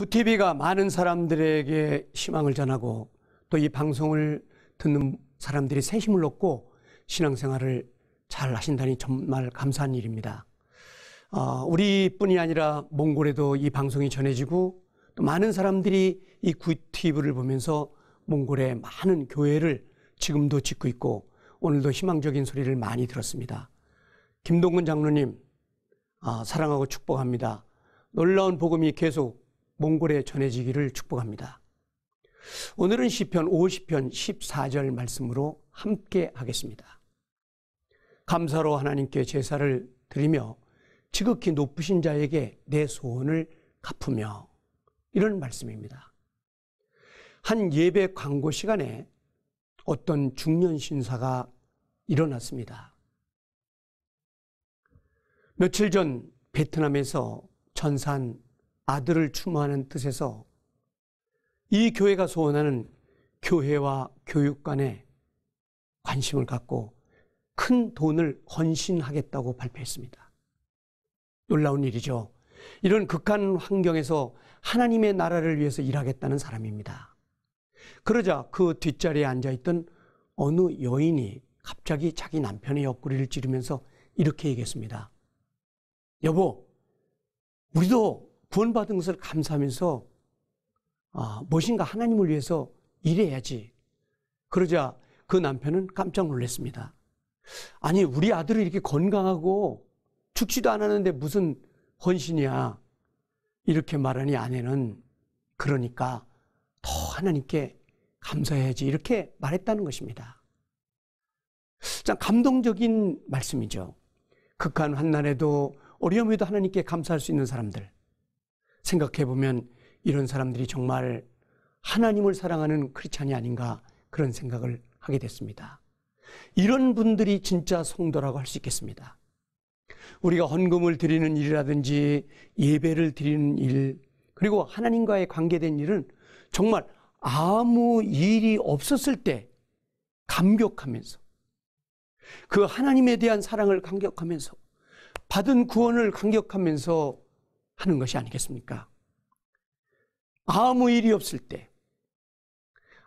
구티 v 가 많은 사람들에게 희망을 전하고 또 이 방송을 듣는 사람들이 새 힘을 얻고 신앙생활을 잘 하신다니 정말 감사한 일입니다. 어, 우리뿐이 아니라 몽골에도 이 방송이 전해지고 또 많은 사람들이 이구티 v 를 보면서 몽골의 많은 교회를 지금도 짓고 있고 오늘도 희망적인 소리를 많이 들었습니다. 김동근 장로님, 아, 사랑하고 축복합니다. 놀라운 복음이 계속 몽골에 전해지기를 축복합니다. 오늘은 시편 50편 14절 말씀으로 함께 하겠습니다. 감사로 하나님께 제사를 드리며 지극히 높으신 자에게 내 소원을 갚으며 이런 말씀입니다. 한 예배 광고 시간에 어떤 중년 신사가 일어났습니다. 며칠 전 베트남에서 전산 아들을 추모하는 뜻에서 이 교회가 소원하는 교회와 교육 간에 관심을 갖고 큰 돈을 헌신하겠다고 발표했습니다. 놀라운 일이죠. 이런 극한 환경에서 하나님의 나라를 위해서 일하겠다는 사람입니다. 그러자 그 뒷자리에 앉아있던 어느 여인이 갑자기 자기 남편의 옆구리를 찌르면서 이렇게 얘기했습니다. 여보, 우리도 구원받은 것을 감사하면서 아, 무엇인가 하나님을 위해서 일해야지. 그러자 그 남편은 깜짝 놀랐습니다. 아니, 우리 아들은 이렇게 건강하고 죽지도 않았는데 무슨 헌신이야. 이렇게 말하니 아내는 그러니까 더 하나님께 감사해야지. 이렇게 말했다는 것입니다. 참 감동적인 말씀이죠. 극한 한날에도 어려움에도 하나님께 감사할 수 있는 사람들. 생각해 보면 이런 사람들이 정말 하나님을 사랑하는 크리스찬이 아닌가 그런 생각을 하게 됐습니다. 이런 분들이 진짜 성도라고 할 수 있겠습니다. 우리가 헌금을 드리는 일이라든지 예배를 드리는 일 그리고 하나님과의 관계된 일은 정말 아무 일이 없었을 때 감격하면서 그 하나님에 대한 사랑을 감격하면서 받은 구원을 감격하면서 하는 것이 아니겠습니까? 아무 일이 없을 때,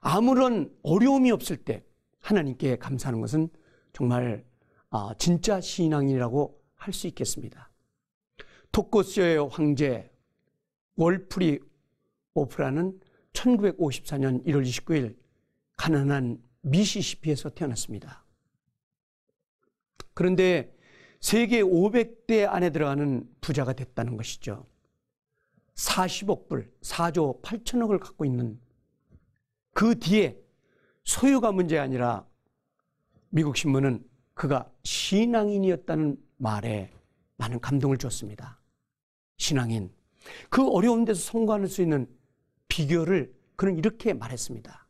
아무런 어려움이 없을 때 하나님께 감사하는 것은 정말 아, 진짜 신앙이라고 할 수 있겠습니다. 토코스의 황제 월프리 오프라는 1954년 1월 29일 가난한 미시시피에서 태어났습니다. 그런데 세계 500대 안에 들어가는 부자가 됐다는 것이죠. 40억 불, 4조 8천억을 갖고 있는 그 뒤에 소유가 문제 아니라 미국 신문은 그가 신앙인이었다는 말에 많은 감동을 줬습니다. 신앙인. 그 어려운 데서 성공할 수 있는 비결을 그는 이렇게 말했습니다.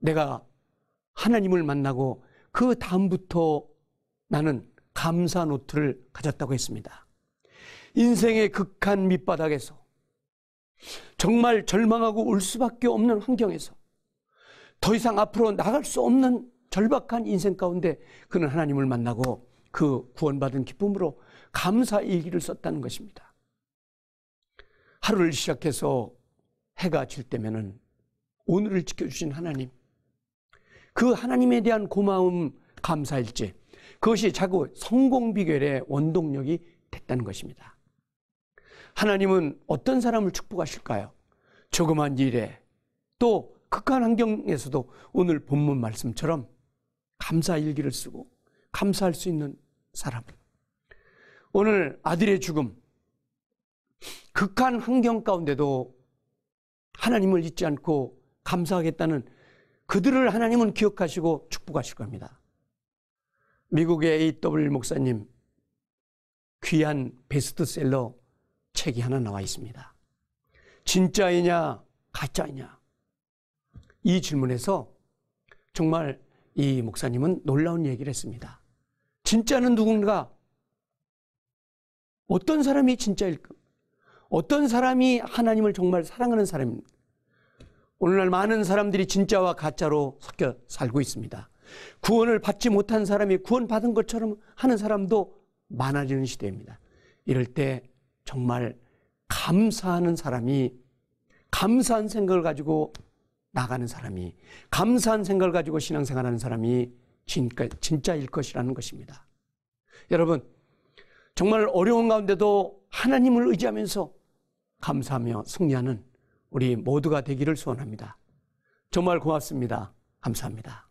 내가 하나님을 만나고 그 다음부터 나는 감사 노트를 가졌다고 했습니다. 인생의 극한 밑바닥에서 정말 절망하고 울 수밖에 없는 환경에서 더 이상 앞으로 나갈 수 없는 절박한 인생 가운데 그는 하나님을 만나고 그 구원받은 기쁨으로 감사 일기를 썼다는 것입니다. 하루를 시작해서 해가 질 때면은 오늘을 지켜주신 하나님, 그 하나님에 대한 고마움, 감사일지 그것이 자꾸 성공 비결의 원동력이 됐다는 것입니다. 하나님은 어떤 사람을 축복하실까요? 조그만 일에 또 극한 환경에서도 오늘 본문 말씀처럼 감사 일기를 쓰고 감사할 수 있는 사람. 오늘 아들의 죽음, 극한 환경 가운데도 하나님을 잊지 않고 감사하겠다는 그들을 하나님은 기억하시고 축복하실 겁니다. 미국의 A.W. 목사님 귀한 베스트셀러 책이 하나 나와 있습니다. 진짜이냐 가짜이냐 이 질문에서 정말 이 목사님은 놀라운 얘기를 했습니다. 진짜는 누군가 어떤 사람이 진짜일까? 어떤 사람이 하나님을 정말 사랑하는 사람입니다. 오늘날 많은 사람들이 진짜와 가짜로 섞여 살고 있습니다. 구원을 받지 못한 사람이 구원받은 것처럼 하는 사람도 많아지는 시대입니다. 이럴 때 정말 감사하는 사람이 감사한 생각을 가지고 나가는 사람이 감사한 생각을 가지고 신앙생활하는 사람이 진짜일 것이라는 것입니다. 여러분 정말 어려운 가운데도 하나님을 의지하면서 감사하며 승리하는 우리 모두가 되기를 소원합니다. 정말 고맙습니다. 감사합니다.